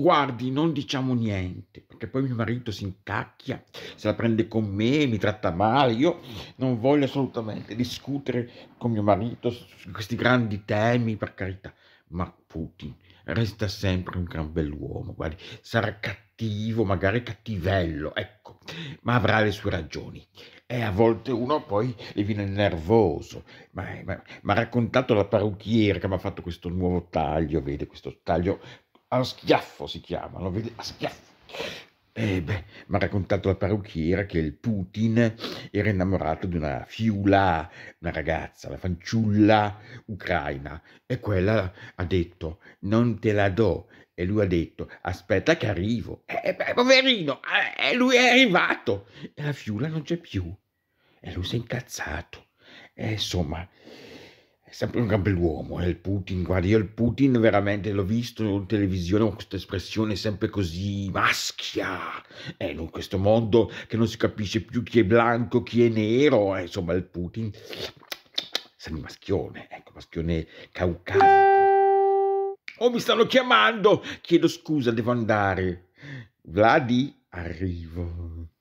guardi, non diciamo niente, perché poi mio marito si incacchia, se la prende con me, mi tratta male, io non voglio assolutamente discutere con mio marito su questi grandi temi, per carità, ma Putin resta sempre un gran bell'uomo, guardi, sarà cattivo, magari cattivello, ecco, ma avrà le sue ragioni. E a volte uno poi le viene nervoso, ma mi ha raccontato la parrucchiera che mi ha fatto questo nuovo taglio, vede questo taglio a schiaffo si chiamano, a schiaffo. E eh, beh, mi ha raccontato la parrucchiera che il Putin era innamorato di una fiula, una ragazza, una fanciulla ucraina. E quella ha detto, non te la do. E lui ha detto, aspetta che arrivo. E eh, beh, poverino, e eh, lui è arrivato. E la fiula non c'è più. E lui si è incazzato. E insomma è sempre un gran bell'uomo, è eh, il Putin, guarda, io il Putin veramente l'ho visto in televisione con questa espressione sempre così maschia, eh, in questo mondo che non si capisce più chi è bianco, chi è nero, eh, insomma il Putin sembra maschione, ecco, maschione caucasico. Oh, mi stanno chiamando, chiedo scusa, devo andare. Vladi, arrivo.